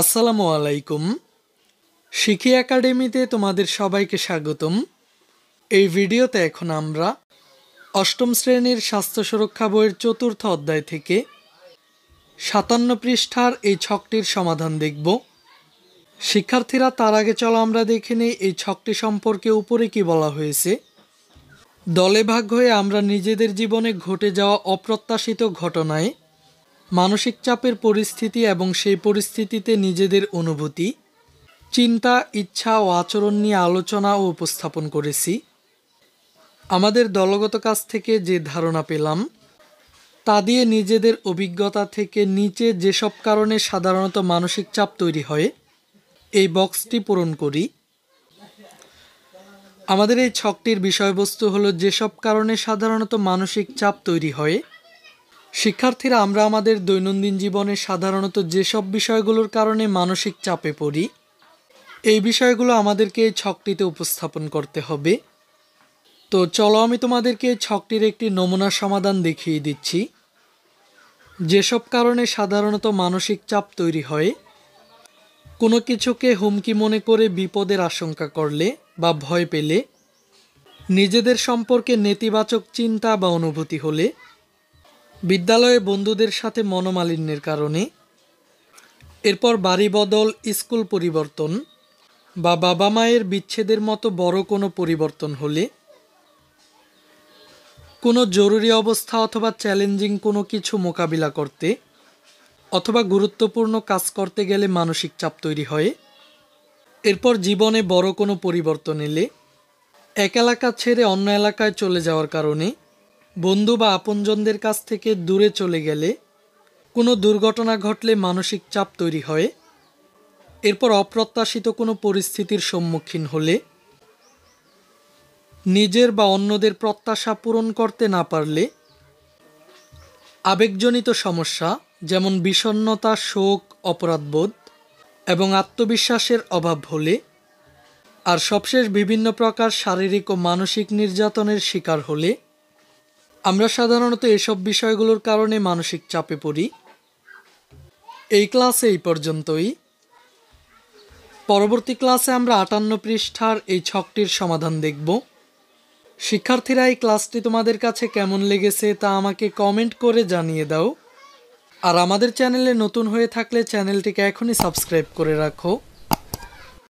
আসসালামু আলাইকুম শিখি একাডেমিতে তোমাদের সবাইকে স্বাগতম এই ভিডিওতে এখন আমরা অষ্টম শ্রেণীর স্বাস্থ্য সুরক্ষা বইয়ের চতুর্থ অধ্যায় থেকে সাতান্ন পৃষ্ঠার এই ছকটির সমাধান দেখব শিক্ষার্থীরা তার আগে চলো আমরা দেখে নিই এই ছকটি সম্পর্কে উপরে কি বলা হয়েছে দলে ভাগ হয়ে আমরা নিজেদের জীবনে ঘটে যাওয়া অপ্রত্যাশিত ঘটনায় মানসিক চাপের পরিস্থিতি এবং সেই পরিস্থিতিতে নিজেদের অনুভূতি চিন্তা ইচ্ছা ও আচরণ নিয়ে আলোচনা ও উপস্থাপন করেছি আমাদের দলগত কাজ থেকে যে ধারণা পেলাম তা দিয়ে নিজেদের অভিজ্ঞতা থেকে নিচে যেসব কারণে সাধারণত মানসিক চাপ তৈরি হয় এই বক্সটি পূরণ করি আমাদের এই ছকটির বিষয়বস্তু হলো যেসব কারণে সাধারণত মানসিক চাপ তৈরি হয় শিক্ষার্থীরা আমরা আমাদের দৈনন্দিন জীবনে সাধারণত যেসব বিষয়গুলোর কারণে মানসিক চাপে পড়ি এই বিষয়গুলো আমাদেরকে ছকটিতে উপস্থাপন করতে হবে তো চলো আমি তোমাদেরকে ছকটির একটি নমুনা সমাধান দেখিয়ে দিচ্ছি যেসব কারণে সাধারণত মানসিক চাপ তৈরি হয় কোনো কিছুকে হুমকি মনে করে বিপদের আশঙ্কা করলে বা ভয় পেলে নিজেদের সম্পর্কে নেতিবাচক চিন্তা বা অনুভূতি হলে বিদ্যালয়ে বন্ধুদের সাথে মনোমালিন্যের কারণে এরপর বাড়ি বদল স্কুল পরিবর্তন বা বাবা মায়ের বিচ্ছেদের মতো বড় কোনো পরিবর্তন হলে কোনো জরুরি অবস্থা অথবা চ্যালেঞ্জিং কোনো কিছু মোকাবিলা করতে অথবা গুরুত্বপূর্ণ কাজ করতে গেলে মানসিক চাপ তৈরি হয় এরপর জীবনে বড় কোনো পরিবর্তন এলে এক এলাকা ছেড়ে অন্য এলাকায় চলে যাওয়ার কারণে বন্ধু বা আপনজনদের কাছ থেকে দূরে চলে গেলে কোনো দুর্ঘটনা ঘটলে মানসিক চাপ তৈরি হয় এরপর অপ্রত্যাশিত কোনো পরিস্থিতির সম্মুখীন হলে নিজের বা অন্যদের প্রত্যাশা পূরণ করতে না পারলে আবেগজনিত সমস্যা যেমন বিষণ্নতা শোক অপরাধবোধ এবং আত্মবিশ্বাসের অভাব হলে আর সবশেষ বিভিন্ন প্রকার শারীরিক ও মানসিক নির্যাতনের শিকার হলে আমরা সাধারণত এসব বিষয়গুলোর কারণে মানসিক চাপে পড়ি এই ক্লাসে এই পর্যন্তই পরবর্তী ক্লাসে আমরা আটান্ন পৃষ্ঠার এই ছকটির সমাধান দেখব শিক্ষার্থীরা এই ক্লাসটি তোমাদের কাছে কেমন লেগেছে তা আমাকে কমেন্ট করে জানিয়ে দাও আর আমাদের চ্যানেলে নতুন হয়ে থাকলে চ্যানেলটিকে এখনই সাবস্ক্রাইব করে রাখো